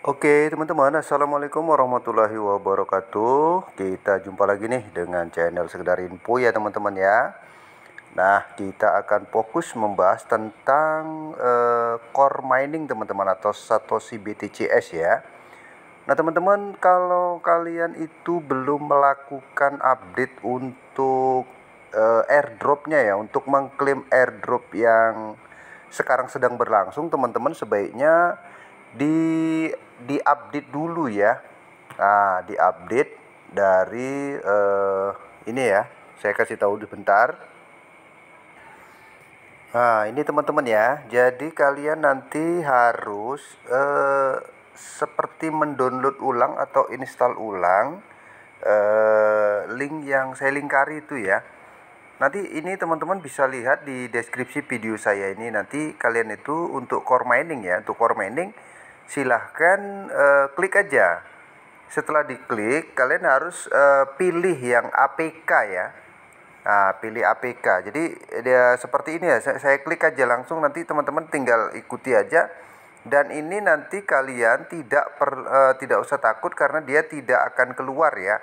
Oke teman-teman Assalamualaikum warahmatullahi wabarakatuh Kita jumpa lagi nih dengan channel sekedar info ya teman-teman ya Nah kita akan fokus membahas tentang uh, core mining teman-teman atau Satoshi BTCS ya Nah teman-teman kalau kalian itu belum melakukan update untuk uh, airdropnya ya Untuk mengklaim airdrop yang sekarang sedang berlangsung teman-teman sebaiknya di diupdate dulu ya. Nah, diupdate dari uh, ini ya. Saya kasih tahu sebentar. Nah, ini teman-teman ya. Jadi kalian nanti harus uh, seperti mendownload ulang atau install ulang uh, link yang saya lingkari itu ya. Nanti ini teman-teman bisa lihat di deskripsi video saya ini nanti kalian itu untuk core mining ya, untuk core mining silahkan uh, klik aja. Setelah diklik, kalian harus uh, pilih yang APK ya. Nah, pilih APK. Jadi dia seperti ini ya. Saya, saya klik aja langsung nanti teman-teman tinggal ikuti aja. Dan ini nanti kalian tidak per, uh, tidak usah takut karena dia tidak akan keluar ya.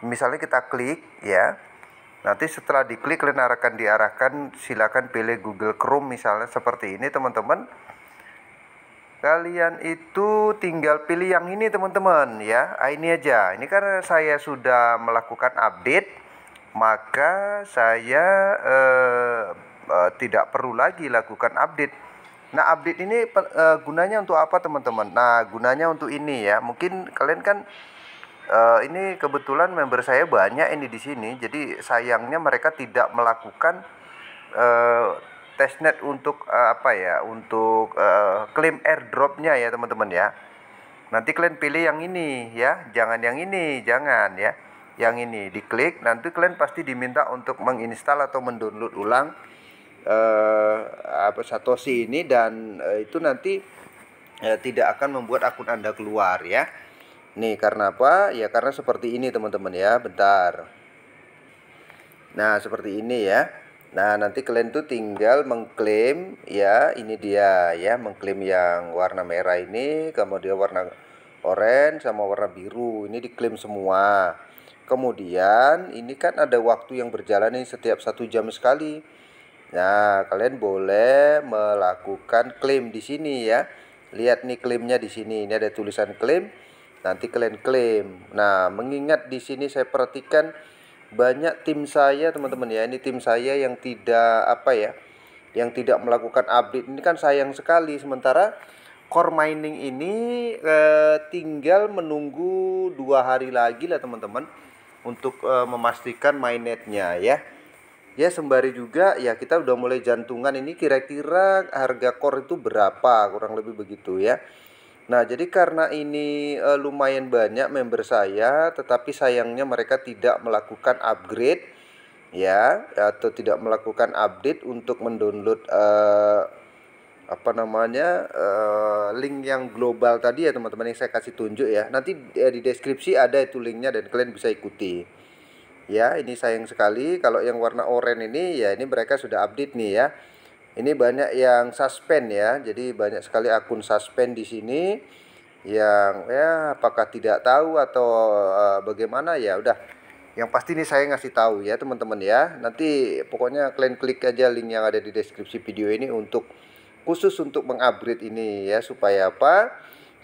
Misalnya kita klik ya. Nanti setelah diklik kalian akan diarahkan silakan pilih Google Chrome misalnya seperti ini teman-teman. Kalian itu tinggal pilih yang ini teman-teman ya. Ah, ini aja. Ini karena saya sudah melakukan update, maka saya eh, eh, tidak perlu lagi lakukan update. Nah, update ini eh, gunanya untuk apa teman-teman? Nah, gunanya untuk ini ya. Mungkin kalian kan eh, ini kebetulan member saya banyak ini di sini jadi sayangnya mereka tidak melakukan eh, testnet untuk uh, apa ya untuk uh, eh, klaim airdropnya ya teman-teman ya nanti kalian pilih yang ini ya jangan yang ini jangan ya yang ini diklik nanti kalian pasti diminta untuk menginstal atau mendownload ulang uh, apa satoshi ini dan uh, itu nanti uh, tidak akan membuat akun anda keluar ya nih karena apa ya karena seperti ini teman-teman ya bentar nah seperti ini ya Nah, nanti kalian tuh tinggal mengklaim ya, ini dia ya, mengklaim yang warna merah ini, kemudian warna oranye sama warna biru. Ini diklaim semua. Kemudian ini kan ada waktu yang berjalan ini setiap satu jam sekali. Nah, kalian boleh melakukan klaim di sini ya. Lihat nih klaimnya di sini. Ini ada tulisan klaim. Nanti kalian klaim. Nah, mengingat di sini saya perhatikan banyak tim saya teman-teman ya ini tim saya yang tidak apa ya yang tidak melakukan update ini kan sayang sekali sementara core mining ini eh, tinggal menunggu dua hari lagi lah teman-teman untuk eh, memastikan mainnetnya ya ya sembari juga ya kita udah mulai jantungan ini kira-kira harga core itu berapa kurang lebih begitu ya Nah, jadi karena ini e, lumayan banyak member saya, tetapi sayangnya mereka tidak melakukan upgrade ya atau tidak melakukan update untuk mendownload e, apa namanya e, link yang global tadi ya teman-teman yang saya kasih tunjuk ya. Nanti e, di deskripsi ada itu linknya dan kalian bisa ikuti. Ya, ini sayang sekali kalau yang warna oranye ini ya ini mereka sudah update nih ya. Ini banyak yang suspend ya. Jadi banyak sekali akun suspend di sini yang ya apakah tidak tahu atau uh, bagaimana ya udah. Yang pasti ini saya ngasih tahu ya teman-teman ya. Nanti pokoknya kalian klik aja link yang ada di deskripsi video ini untuk khusus untuk mengupgrade ini ya supaya apa?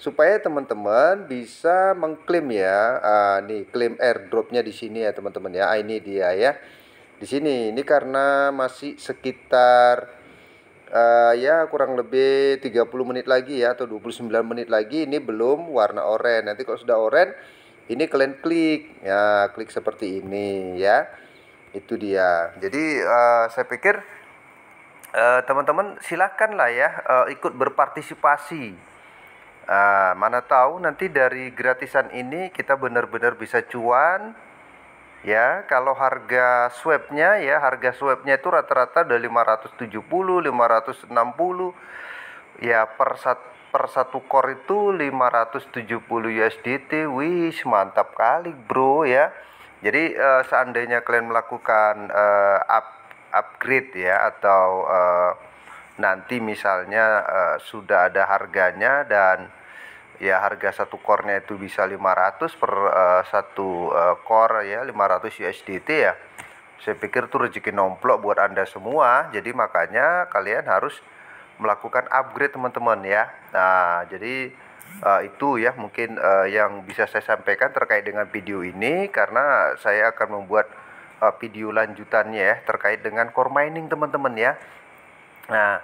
supaya teman-teman bisa mengklaim ya uh, nih klaim airdropnya di sini ya teman-teman ya ah, ini dia ya di sini ini karena masih sekitar uh, ya kurang lebih 30 menit lagi ya atau 29 menit lagi ini belum warna oranye. Nanti kalau sudah oranye ini kalian klik ya klik seperti ini ya. Itu dia. Jadi uh, saya pikir eh, teman-teman uh, lah ya uh, ikut berpartisipasi. Uh, mana tahu nanti dari gratisan ini kita benar-benar bisa cuan ya kalau harga swabnya ya harga swabnya itu rata-rata ada 570 560 ya per satu per satu core itu 570 USDT wih mantap kali bro ya jadi uh, seandainya kalian melakukan uh, up, upgrade ya atau uh, nanti misalnya uh, sudah ada harganya dan ya harga satu core-nya itu bisa 500 per uh, satu uh, eh, core ya 500 USDT ya saya pikir itu rezeki nomplok buat anda semua jadi makanya kalian harus melakukan upgrade teman-teman ya nah jadi uh, itu ya mungkin uh, yang bisa saya sampaikan terkait dengan video ini karena saya akan membuat uh, video lanjutannya ya terkait dengan core mining teman-teman ya nah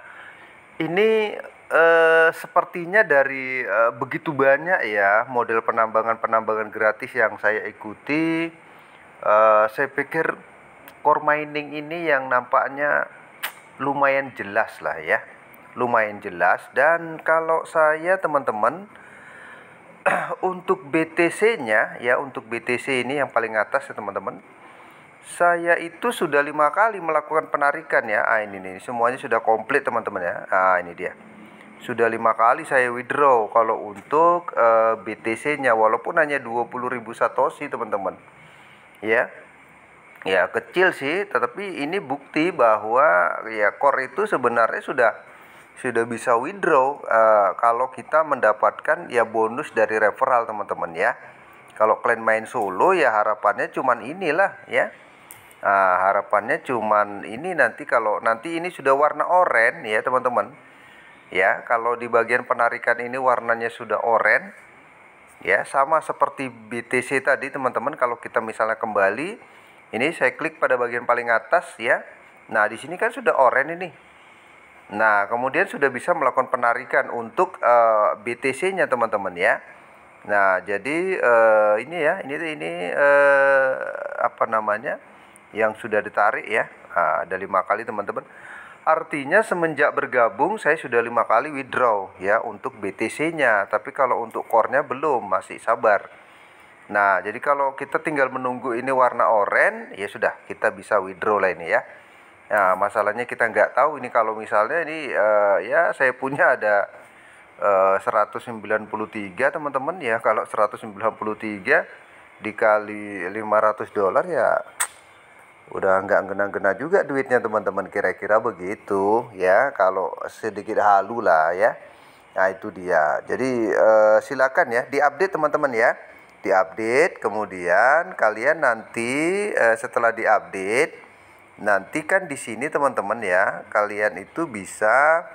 ini eh, sepertinya dari eh, begitu banyak ya model penambangan-penambangan gratis yang saya ikuti, eh, saya pikir core mining ini yang nampaknya lumayan jelas lah ya, lumayan jelas. Dan kalau saya teman-teman untuk BTC-nya ya untuk BTC ini yang paling atas ya teman-teman saya itu sudah lima kali melakukan penarikan ya ah ini nih semuanya sudah komplit teman-teman ya ah ini dia sudah lima kali saya withdraw kalau untuk uh, eh, BTC-nya walaupun hanya 20.000 satoshi teman-teman ya ya kecil sih tetapi ini bukti bahwa ya core itu sebenarnya sudah sudah bisa withdraw uh, kalau kita mendapatkan ya bonus dari referral teman-teman ya kalau kalian main solo ya harapannya cuman inilah ya nah, harapannya cuman ini nanti kalau nanti ini sudah warna oranye ya teman-teman ya kalau di bagian penarikan ini warnanya sudah oranye ya sama seperti BTC tadi teman-teman kalau kita misalnya kembali ini saya klik pada bagian paling atas ya nah di sini kan sudah oranye ini nah kemudian sudah bisa melakukan penarikan untuk uh, eh, BTC nya teman-teman ya nah jadi uh, ini ya ini ini uh, apa namanya yang sudah ditarik ya nah, ada lima kali teman-teman Artinya semenjak bergabung saya sudah lima kali withdraw ya untuk BTC-nya, tapi kalau untuk core-nya belum, masih sabar. Nah, jadi kalau kita tinggal menunggu ini warna oranye, ya sudah kita bisa withdraw lah ini ya. Nah, masalahnya kita nggak tahu ini kalau misalnya ini uh, ya saya punya ada eh, uh, 193 teman-teman ya, kalau 193 dikali 500 dolar ya udah nggak ngena-ngena juga duitnya teman-teman kira-kira begitu ya kalau sedikit halu lah ya nah itu dia jadi eh, silakan ya diupdate teman-teman ya diupdate kemudian kalian nanti eh, setelah diupdate nanti kan di sini teman-teman ya kalian itu bisa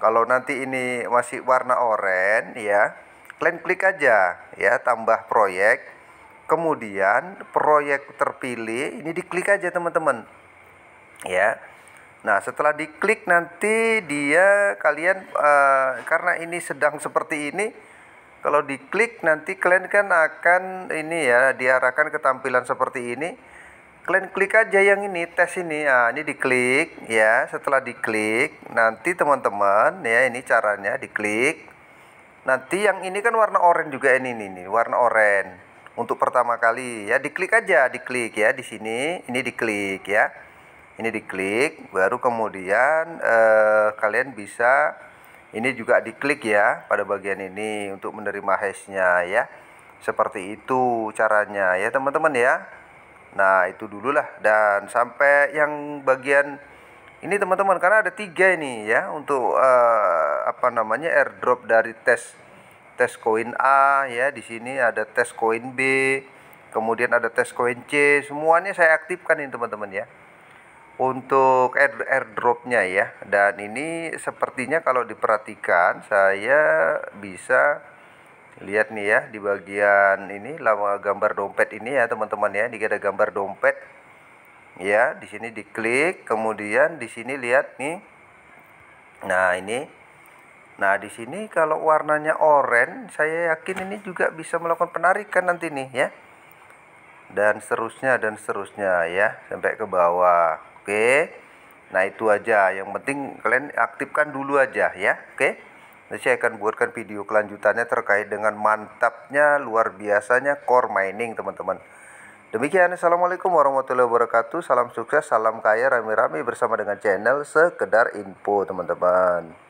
kalau nanti ini masih warna oranye ya kalian klik aja ya tambah proyek kemudian proyek terpilih ini diklik aja teman-teman ya nah setelah diklik nanti dia kalian uh, karena ini sedang seperti ini kalau diklik nanti kalian kan akan ini ya diarahkan ke tampilan seperti ini kalian klik aja yang ini tes ini nah, ini diklik ya setelah diklik nanti teman-teman ya ini caranya diklik nanti yang ini kan warna oranye juga ini ini warna oranye untuk pertama kali ya diklik aja diklik ya di sini ini diklik ya ini diklik baru kemudian eh, kalian bisa ini juga diklik ya pada bagian ini untuk menerima hashnya ya seperti itu caranya ya teman-teman ya nah itu dulu lah dan sampai yang bagian ini teman-teman karena ada tiga ini ya untuk eh, apa namanya airdrop dari tes tes koin A ya di sini ada tes koin B kemudian ada tes koin C semuanya saya aktifkan ini teman-teman ya untuk air airdropnya ya dan ini sepertinya kalau diperhatikan saya bisa lihat nih ya di bagian ini lama gambar dompet ini ya teman-teman ya di ada gambar dompet ya di sini diklik kemudian di sini lihat nih nah ini Nah, di sini kalau warnanya oranye, saya yakin ini juga bisa melakukan penarikan nanti nih ya. Dan seterusnya dan seterusnya ya, sampai ke bawah. Oke. Nah, itu aja. Yang penting kalian aktifkan dulu aja ya. Oke. Nanti saya akan buatkan video kelanjutannya terkait dengan mantapnya luar biasanya core mining, teman-teman. Demikian, Assalamualaikum warahmatullahi wabarakatuh. Salam sukses, salam kaya, rame-rame bersama dengan channel Sekedar Info, teman-teman.